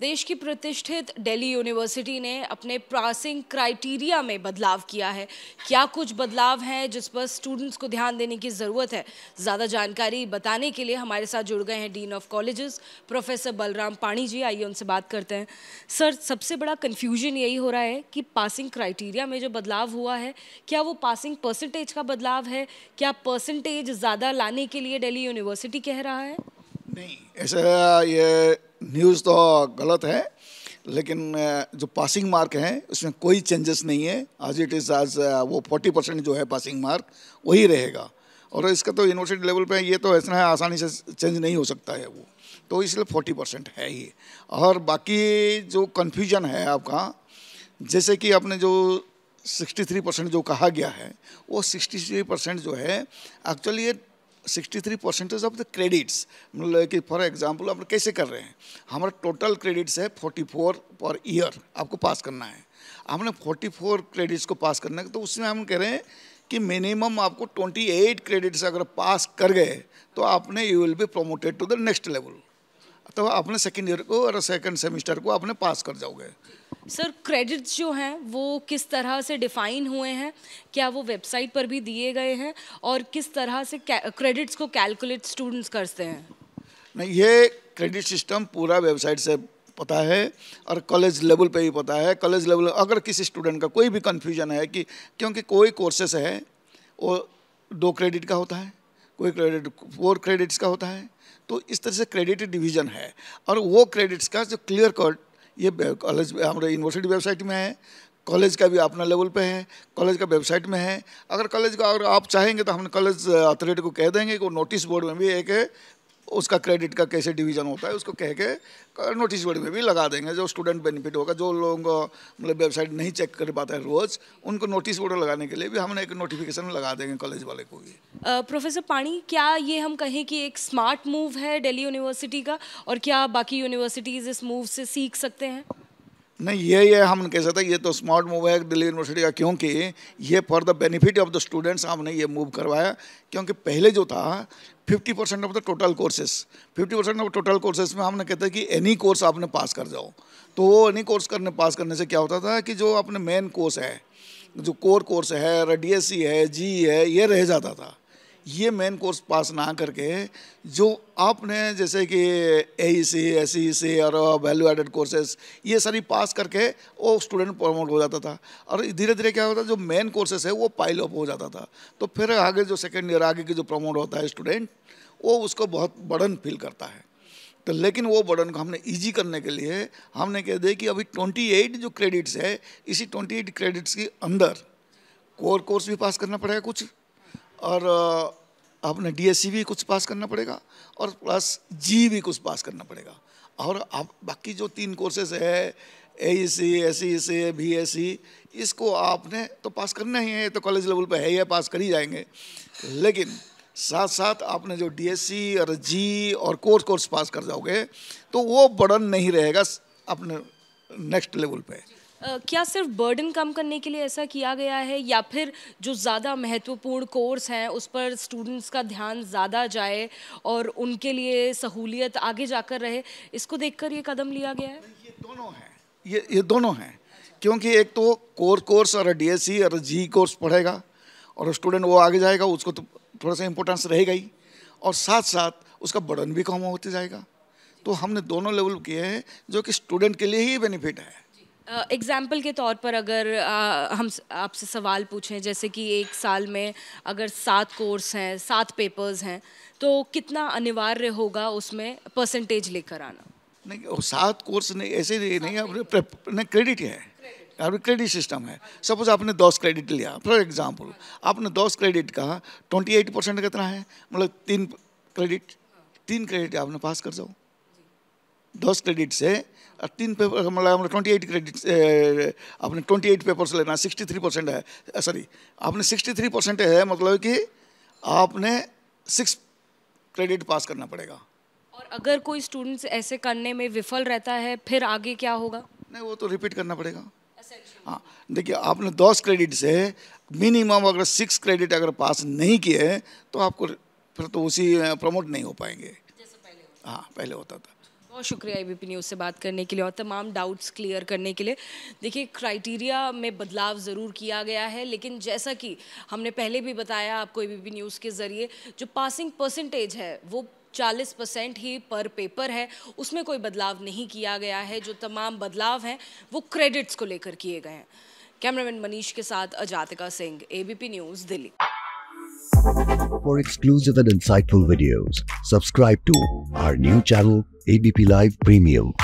देश की प्रतिष्ठित दिल्ली यूनिवर्सिटी ने अपने पासिंग क्राइटेरिया में बदलाव किया है क्या कुछ बदलाव हैं जिस पर स्टूडेंट्स को ध्यान देने की ज़रूरत है ज़्यादा जानकारी बताने के लिए हमारे साथ जुड़ गए हैं dean of colleges professor Balram Pani ji आइए उनसे बात करते हैं सर सबसे बड़ा कन्फ्यूजन यही हो रहा है कि पासिंग क्राइटीरिया में जो बदलाव हुआ है क्या वो पासिंग परसेंटेज का बदलाव है क्या परसेंटेज ज़्यादा लाने के लिए डेली यूनिवर्सिटी कह रहा है नहीं ऐसा ये न्यूज़ तो गलत है लेकिन जो पासिंग मार्क है उसमें कोई चेंजेस नहीं है आज इट इज़ आज वो फोर्टी परसेंट जो है पासिंग मार्क वही रहेगा और इसका तो यूनिवर्सिटी लेवल पे ये तो ऐसा है आसानी से चेंज नहीं हो सकता है वो तो इसलिए फोर्टी परसेंट है ही और बाकी जो कन्फ्यूजन है आपका जैसे कि आपने जो 63 परसेंट जो कहा गया है वो 63 परसेंट जो है एक्चुअली ये 63 परसेंटेज ऑफ द क्रेडिट्स मतलब कि फॉर एग्जांपल आप कैसे कर रहे हैं हमारा टोटल क्रेडिट्स है 44 पर ईयर आपको पास करना है हमने 44 क्रेडिट्स को पास करना है तो उसमें हम कह रहे हैं कि मिनिमम आपको 28 क्रेडिट्स अगर पास कर गए तो आपने you will be promoted to the next level तो आपने सेकेंड ईयर को और सेकेंड सेमिस्टर को आपने पास कर जाओगे सर क्रेडिट्स जो हैं वो किस तरह से डिफाइन हुए हैं क्या वो वेबसाइट पर भी दिए गए हैं और किस तरह से क्रेडिट्स को कैलकुलेट स्टूडेंट्स करते हैं नहीं ये क्रेडिट सिस्टम पूरा वेबसाइट से पता है और कॉलेज लेवल पे भी पता है कॉलेज लेवल अगर किसी स्टूडेंट का कोई भी कन्फ्यूजन है कि क्योंकि कोई कोर्सेस है वो दो क्रेडिट का होता है कोई क्रेडिट फोर क्रेडिट्स का होता है तो इस तरह से क्रेडिट डिवीजन है और वो क्रेडिट्स का जो क्लियर कट ये कॉलेज हमारे यूनिवर्सिटी वेबसाइट में है कॉलेज का भी अपना लेवल पे है कॉलेज का वेबसाइट में है अगर कॉलेज का अगर आप चाहेंगे तो हम कॉलेज अथॉरिटी को कह देंगे कि वो नोटिस बोर्ड में भी एक उसका क्रेडिट का कैसे डिवीजन होता है उसको कह के नोटिस बोर्ड में भी लगा देंगे जो स्टूडेंट बेनिफिट होगा जो लोग मतलब वेबसाइट नहीं चेक कर पाते हैं रोज़ उनको नोटिस बोर्ड लगाने के लिए भी हमने एक नोटिफिकेशन लगा देंगे कॉलेज वाले को भी प्रोफेसर पाणी क्या ये हम कहें कि एक स्मार्ट मूव है डेली यूनिवर्सिटी का और क्या बाकी यूनिवर्सिटीज़ इस मूव से सीख सकते हैं नहीं ये ये हम कह सकते ये तो स्मार्ट मूव है दिल्ली यूनिवर्सिटी का क्योंकि ये for the benefit of the students हमने ये मूव करवाया क्योंकि पहले जो था 50 percent of the total courses 50 percent of total courses में हमने कहते कि एनी कोर्स आपने पास कर जाओ तो वो एनी कोर्स करने पास करने से क्या होता था कि जो अपने मेन कोर्स है जो कोर कोर्स है डी है जी e e है ये रह जाता था ये मेन कोर्स पास ना करके जो आपने जैसे कि ए सी एस ई सी और वैल्यू एडेड कोर्सेस ये सारी पास करके वो स्टूडेंट प्रमोट हो जाता था और धीरे धीरे क्या होता जो मेन कोर्सेस है वो पाइल अप हो जाता था तो फिर आगे जो सेकेंड ईयर आगे की जो प्रमोट होता है स्टूडेंट वो उसको बहुत बर्डन फील करता है तो लेकिन वो बर्डन को हमने इजी करने के लिए हमने कह दिया कि अभी 28 जो क्रेडिट्स है इसी 28 क्रेडिट्स के अंदर कोर कोर्स भी पास करना पड़ेगा कुछ और uh, आपने डी भी कुछ पास करना पड़ेगा और प्लस जी भी कुछ पास करना पड़ेगा और आप बाकी जो तीन कोर्सेज है A C S C S B S C इसको आपने तो पास करना ही है तो कॉलेज लेवल पे है ही पास कर ही जाएंगे लेकिन साथ साथ आपने जो सी और जी और कोर्स कोर्स पास कर जाओगे तो वो बर्डन नहीं रहेगा अपने नेक्स्ट लेवल पे क्या सिर्फ बर्डन कम करने के लिए ऐसा किया गया है या फिर जो ज़्यादा महत्वपूर्ण कोर्स हैं उस पर स्टूडेंट्स का ध्यान ज़्यादा जाए और उनके लिए सहूलियत आगे जाकर रहे इसको देखकर ये कदम लिया गया है ये दोनों हैं ये ये दोनों हैं क्योंकि एक तो कोर कोर्स और डीएससी और जी कोर्स पढ़ेगा और स्टूडेंट वो आगे जाएगा उसको तो थोड़ा सा इम्पोर्टेंस रहेगा ही और साथ साथ उसका बर्डन भी कम होते जाएगा तो हमने दोनों लेवल किए हैं जो कि स्टूडेंट के लिए ही बेनिफिट है एग्ज़ाम्पल के तौर पर अगर हम आपसे सवाल पूछें जैसे कि एक साल में अगर सात कोर्स हैं सात पेपर्स हैं तो कितना अनिवार्य होगा उसमें परसेंटेज लेकर आना नहीं सात कोर्स नहीं ऐसे नहीं, नहीं आपने क्रेडिट है आपकी क्रेडिट सिस्टम है सपोज आपने दस क्रेडिट लिया फॉर एग्जाम्पल आपने दस क्रेडिट का ट्वेंटी एट परसेंट कितना है मतलब तीन क्रेडिट हाँ। तीन क्रेडिट आपने पास कर जाओ those credits eh, 13 twenty eight credits आपने ट्वेंटी एट पेपर्स लेना सिक्सटी थ्री परसेंट है सॉरी आपने सिक्सटी थ्री परसेंट है मतलब कि आपने सिक्स क्रेडिट पास करना पड़ेगा और अगर कोई स्टूडेंट्स ऐसे करने में विफल रहता है फिर आगे क्या होगा नहीं वो तो रिपीट करना पड़ेगा हाँ देखिए आपने दस क्रेडिट से मिनिमम अगर सिक्स क्रेडिट अगर पास नहीं किए तो आपको फिर तो उसी प्रमोट नहीं हो पाएंगे हाँ पहले होता था बहुत शुक्रिया ए न्यूज़ से बात करने के लिए और तमाम डाउट्स क्लियर करने के लिए देखिए क्राइटेरिया में बदलाव ज़रूर किया गया है लेकिन जैसा कि हमने पहले भी बताया आपको ए न्यूज़ के ज़रिए जो पासिंग परसेंटेज है वो 40 परसेंट ही पर पेपर है उसमें कोई बदलाव नहीं किया गया है जो तमाम बदलाव हैं वो क्रेडिट्स को लेकर किए गए हैं कैमरामैन मनीष के साथ Ajatika Singh A news Delhi For exclusive and insightful videos, subscribe to our new channel ABP Live Premium.